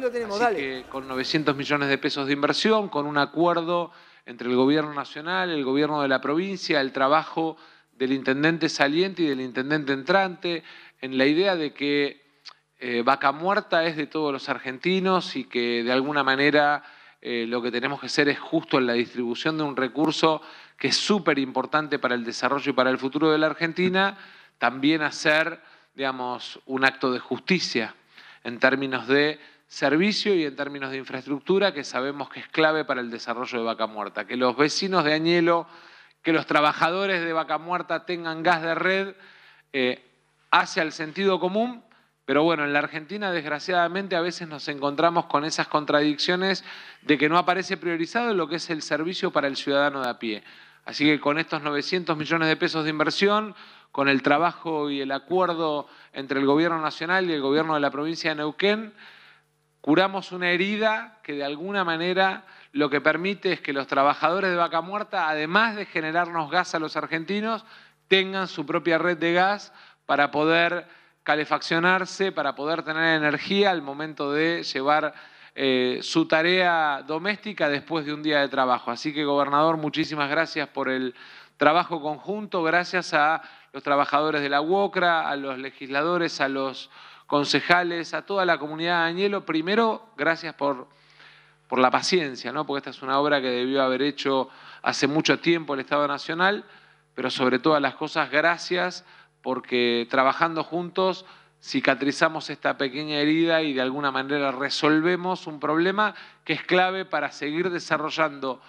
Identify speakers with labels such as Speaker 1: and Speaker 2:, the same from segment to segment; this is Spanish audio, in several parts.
Speaker 1: lo tenemos, con 900 millones de pesos de inversión, con un acuerdo entre el gobierno nacional, el gobierno de la provincia, el trabajo del intendente saliente y del intendente entrante, en la idea de que eh, Vaca Muerta es de todos los argentinos y que de alguna manera eh, lo que tenemos que hacer es justo en la distribución de un recurso que es súper importante para el desarrollo y para el futuro de la Argentina, también hacer, digamos, un acto de justicia en términos de servicio y en términos de infraestructura, que sabemos que es clave para el desarrollo de Vaca Muerta. Que los vecinos de Añelo, que los trabajadores de Vaca Muerta tengan gas de red, eh, hace al sentido común, pero bueno, en la Argentina desgraciadamente a veces nos encontramos con esas contradicciones de que no aparece priorizado lo que es el servicio para el ciudadano de a pie. Así que con estos 900 millones de pesos de inversión, con el trabajo y el acuerdo entre el Gobierno Nacional y el Gobierno de la provincia de Neuquén, Curamos una herida que de alguna manera lo que permite es que los trabajadores de Vaca Muerta, además de generarnos gas a los argentinos, tengan su propia red de gas para poder calefaccionarse, para poder tener energía al momento de llevar eh, su tarea doméstica después de un día de trabajo. Así que, gobernador, muchísimas gracias por el trabajo conjunto, gracias a los trabajadores de la UOCRA, a los legisladores, a los concejales, a toda la comunidad de Añelo. Primero, gracias por, por la paciencia, ¿no? porque esta es una obra que debió haber hecho hace mucho tiempo el Estado Nacional, pero sobre todas las cosas, gracias porque trabajando juntos cicatrizamos esta pequeña herida y de alguna manera resolvemos un problema que es clave para seguir desarrollando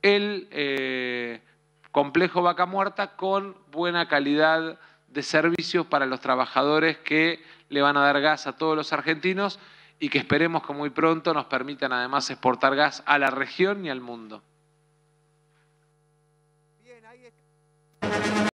Speaker 1: el eh, complejo Vaca Muerta con buena calidad de servicios para los trabajadores que le van a dar gas a todos los argentinos y que esperemos que muy pronto nos permitan además exportar gas a la región y al mundo.